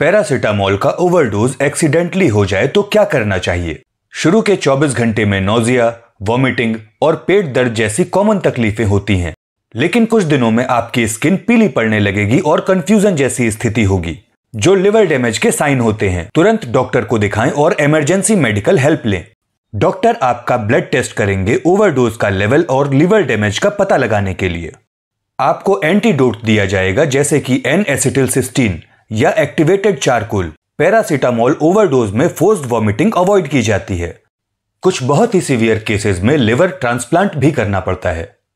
paracetamol का overdose accidentally हो जाए तो क्या करना चाहिए शुरू के 24 घंटे में नोजिया वॉमिटिंग और पेट दर्द जैसी कॉमन तकलीफें होती हैं लेकिन कुछ दिनों में आपकी स्किन पीली पड़ने लगेगी और कंफ्यूजन जैसी स्थिति होगी जो लिवर डैमेज के साइन होते हैं तुरंत डॉक्टर को दिखाएं और इमरजेंसी मेडिकल हेल्प लें डॉक्टर आपका ब्लड टेस्ट करेंगे ओवरडोज का लेवल और लिवर डैमेज का पता लगाने के लिए आपको एंटीडोट दिया जाएगा जैसे कि एन एसिटिल सिस्टीन या एक्टिवेटेड चारकोल पैरासीटामोल ओवरडोज में फोर्स्ड वॉमिटिंग अवॉइड की जाती है कुछ बहुत ही सीवियर केसेस में लिवर ट्रांसप्लांट भी करना पड़ता है